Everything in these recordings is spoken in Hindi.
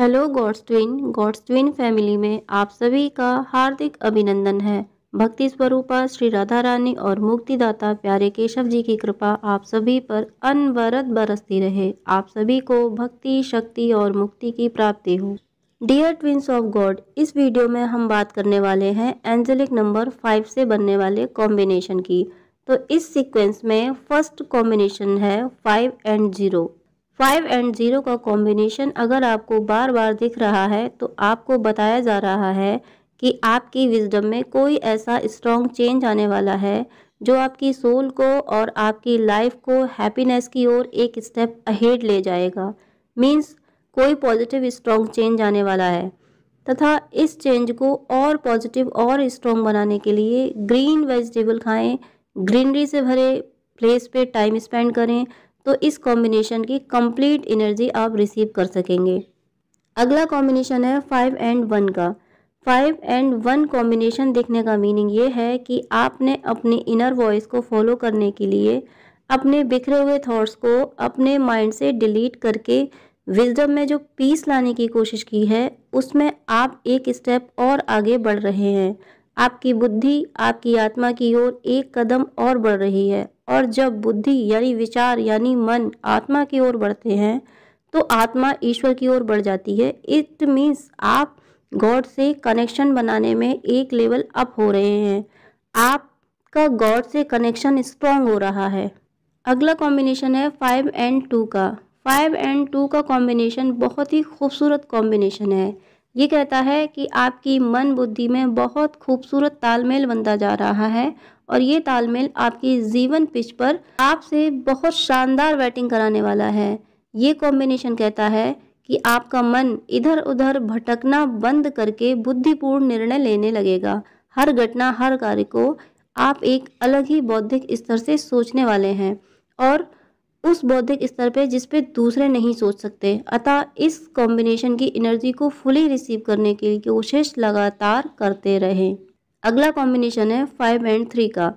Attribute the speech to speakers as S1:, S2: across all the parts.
S1: hello God's twin God's twin family में आप सभी का हार्दिक अभिनंदन है भक्ति स्वरूपा श्री राधा रानी और मुक्तिदाता प्यारे केशव जी की कृपा आप सभी पर अनवरत बरसती रहे आप सभी को भक्ति शक्ति और मुक्ति की प्राप्ति हो डियर ट्विंस ऑफ गॉड इस वीडियो में हम बात करने वाले हैं एंजेलिक नंबर फाइव से बनने वाले कॉम्बिनेशन की तो इस सिक्वेंस में फर्स्ट कॉम्बिनेशन है five and zero five and zero का कॉम्बिनेशन अगर आपको बार बार दिख रहा है तो आपको बताया जा रहा है कि आपकी विजडम में कोई ऐसा स्ट्रॉन्ग चेंज आने वाला है जो आपकी सोल को और आपकी लाइफ को हैप्पीनेस की ओर एक स्टेप अहेड ले जाएगा मीन्स कोई पॉजिटिव स्ट्रॉन्ग चेंज आने वाला है तथा इस चेंज को और पॉजिटिव और स्ट्रॉन्ग बनाने के लिए ग्रीन वेजिटेबल खाएं ग्रीनरी से भरे प्लेस पे टाइम स्पेंड करें तो इस कॉम्बिनेशन की कंप्लीट एनर्जी आप रिसीव कर सकेंगे अगला कॉम्बिनेशन है फाइव एंड वन का फाइव एंड वन कॉम्बिनेशन देखने का मीनिंग ये है कि आपने अपनी इनर वॉइस को फॉलो करने के लिए अपने बिखरे हुए थॉट्स को अपने माइंड से डिलीट करके विजडम में जो पीस लाने की कोशिश की है उसमें आप एक स्टेप और आगे बढ़ रहे हैं आपकी बुद्धि आपकी आत्मा की ओर एक कदम और बढ़ रही है और जब बुद्धि यानी विचार यानी मन आत्मा की ओर बढ़ते हैं तो आत्मा ईश्वर की ओर बढ़ जाती है इट मीन्स आप गॉड से कनेक्शन बनाने में एक लेवल अप हो रहे हैं आपका गॉड से कनेक्शन स्ट्रॉन्ग हो रहा है अगला कॉम्बिनेशन है फाइव एंड टू का फाइव एंड टू का कॉम्बिनेशन बहुत ही खूबसूरत कॉम्बिनेशन है ये कहता है कि आपकी मन बुद्धि में बहुत खूबसूरत तालमेल बनता जा रहा है और ये तालमेल आपकी जीवन पिच पर आपसे बहुत शानदार बैटिंग कराने वाला है ये कॉम्बिनेशन कहता है कि आपका मन इधर उधर भटकना बंद करके बुद्धिपूर्ण निर्णय लेने लगेगा हर घटना हर कार्य को आप एक अलग ही बौद्धिक स्तर से सोचने वाले हैं और उस बौद्धिक स्तर पर जिस पे दूसरे नहीं सोच सकते अतः इस कॉम्बिनेशन की एनर्जी को फुली रिसीव करने के लिए कोशिश लगातार करते रहें अगला कॉम्बिनेशन है फाइव एंड थ्री का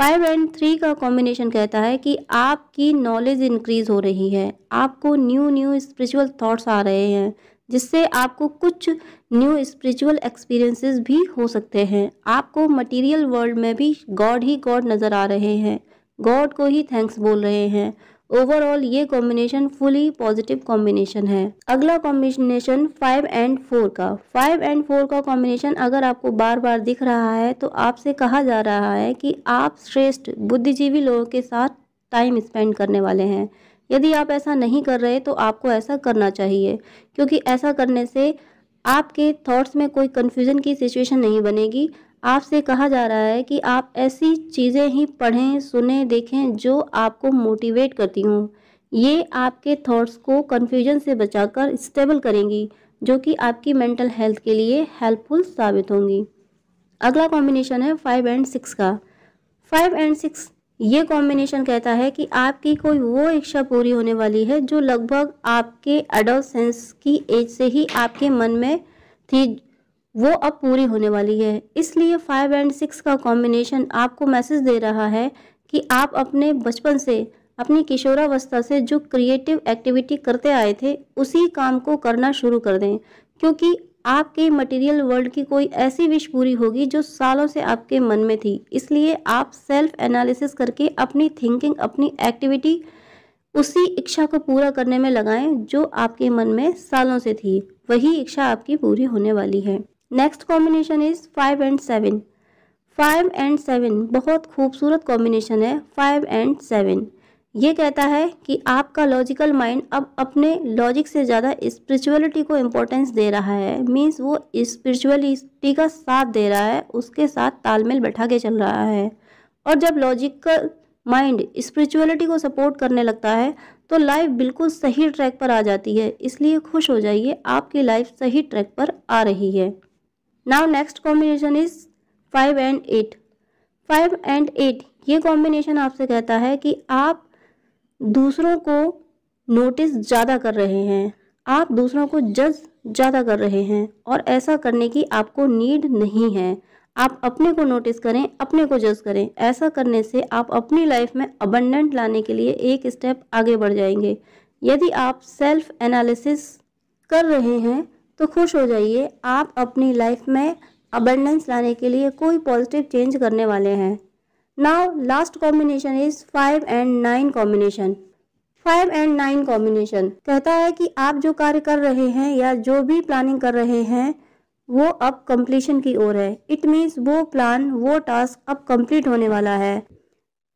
S1: फाइव एंड थ्री का कॉम्बिनेशन कहता है कि आपकी नॉलेज इंक्रीज हो रही है आपको न्यू न्यू स्पिरिचुअल थॉट्स आ रहे हैं जिससे आपको कुछ न्यू स्पिरिचुअल एक्सपीरियंसेस भी हो सकते हैं आपको मटेरियल वर्ल्ड में भी गॉड ही गॉड नज़र आ रहे हैं गॉड को ही थैंक्स बोल रहे हैं ओवरऑल ये कॉम्बिनेशन फुली पॉजिटिव कॉम्बिनेशन है अगला कॉम्बिनेशन फाइव एंड फोर का फाइव एंड फोर का कॉम्बिनेशन अगर आपको बार बार दिख रहा है तो आपसे कहा जा रहा है कि आप श्रेष्ठ बुद्धिजीवी लोगों के साथ टाइम स्पेंड करने वाले हैं यदि आप ऐसा नहीं कर रहे तो आपको ऐसा करना चाहिए क्योंकि ऐसा करने से आपके थॉट्स में कोई कन्फ्यूज़न की सिचुएशन नहीं बनेगी आपसे कहा जा रहा है कि आप ऐसी चीज़ें ही पढ़ें सुने देखें जो आपको मोटिवेट करती हूँ ये आपके थॉट्स को कन्फ्यूजन से बचाकर स्टेबल करेंगी जो कि आपकी मेंटल हेल्थ के लिए हेल्पफुल साबित होंगी अगला कॉम्बिनेशन है फाइव एंड सिक्स का फाइव एंड सिक्स ये कॉम्बिनेशन कहता है कि आपकी कोई वो इच्छा पूरी होने वाली है जो लगभग आपके सेंस की एज से ही आपके मन में थी वो अब पूरी होने वाली है इसलिए फाइव एंड सिक्स का कॉम्बिनेशन आपको मैसेज दे रहा है कि आप अपने बचपन से अपनी किशोरावस्था से जो क्रिएटिव एक्टिविटी करते आए थे उसी काम को करना शुरू कर दें क्योंकि आपके मटेरियल वर्ल्ड की कोई ऐसी विश पूरी होगी जो सालों से आपके मन में थी इसलिए आप सेल्फ एनालिसिस करके अपनी थिंकिंग अपनी एक्टिविटी उसी इच्छा को पूरा करने में लगाएं जो आपके मन में सालों से थी वही इच्छा आपकी पूरी होने वाली है next combination is five and seven five and seven बहुत खूबसूरत कॉम्बिनेशन है फाइव एंड सेवन ये कहता है कि आपका लॉजिकल माइंड अब अपने लॉजिक से ज़्यादा स्पिरिचुअलिटी को इम्पोर्टेंस दे रहा है मींस वो स्पिरिचुअलिटी का साथ दे रहा है उसके साथ तालमेल बैठा के चल रहा है और जब लॉजिकल माइंड स्पिरिचुअलिटी को सपोर्ट करने लगता है तो लाइफ बिल्कुल सही ट्रैक पर आ जाती है इसलिए खुश हो जाइए आपकी लाइफ सही ट्रैक पर आ रही है now next combination is five and eight five and eight ये कॉम्बिनेशन आपसे कहता है कि आप दूसरों को नोटिस ज़्यादा कर रहे हैं आप दूसरों को जज ज़्यादा कर रहे हैं और ऐसा करने की आपको नीड नहीं है आप अपने को नोटिस करें अपने को जज करें ऐसा करने से आप अपनी लाइफ में अबंडेंट लाने के लिए एक स्टेप आगे बढ़ जाएंगे यदि आप सेल्फ एनालिसिस कर रहे हैं तो खुश हो जाइए आप अपनी लाइफ में अबंडेंस लाने के लिए कोई पॉजिटिव चेंज करने वाले हैं now last combination is five and nine combination five and nine combination कहता है कि आप जो कार्य कर रहे हैं या जो भी प्लानिंग कर रहे हैं वो अब कंप्लीशन की ओर है इट मीन्स वो प्लान वो टास्क अब कंप्लीट होने वाला है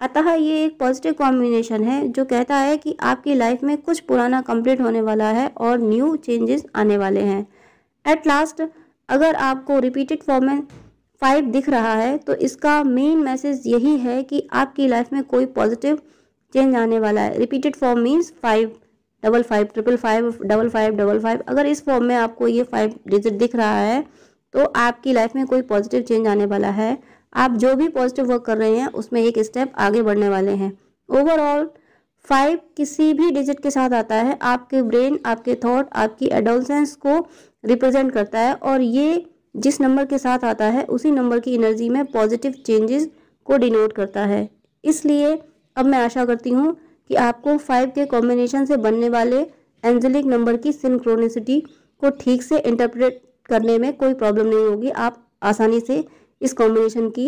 S1: अतः ये एक पॉजिटिव कॉम्बिनेशन है जो कहता है कि आपकी लाइफ में कुछ पुराना कंप्लीट होने वाला है और न्यू चेंजेस आने वाले हैं एट लास्ट अगर आपको रिपीटेड फॉर्म में फाइव दिख रहा है तो इसका मेन मैसेज यही है कि आपकी लाइफ में कोई पॉजिटिव चेंज आने वाला है repeated form means five double five triple five double five double five अगर इस फॉर्म में आपको ये फाइव डिजिट दिख रहा है तो आपकी लाइफ में कोई पॉजिटिव चेंज आने वाला है आप जो भी पॉजिटिव वर्क कर रहे हैं उसमें एक स्टेप आगे बढ़ने वाले हैं ओवरऑल फाइव किसी भी डिजिट के साथ आता है आपके ब्रेन आपके थॉट आपकी एडोलसेंस को रिप्रेजेंट करता है और ये जिस नंबर के साथ आता है उसी नंबर की एनर्जी में पॉजिटिव चेंजेस को डिनोट करता है इसलिए अब मैं आशा करती हूँ कि आपको फाइव के कॉम्बिनेशन से बनने वाले एंजेलिक नंबर की सिंक्रोनिसिटी को ठीक से इंटरप्रेट करने में कोई प्रॉब्लम नहीं होगी आप आसानी से इस कॉम्बिनेशन की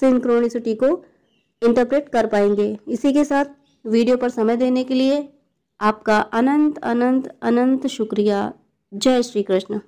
S1: सिंक्रोनिसिटी को इंटरप्रेट कर पाएंगे इसी के साथ वीडियो पर समय देने के लिए आपका अनंत अनंत अनंत शुक्रिया जय श्री कृष्ण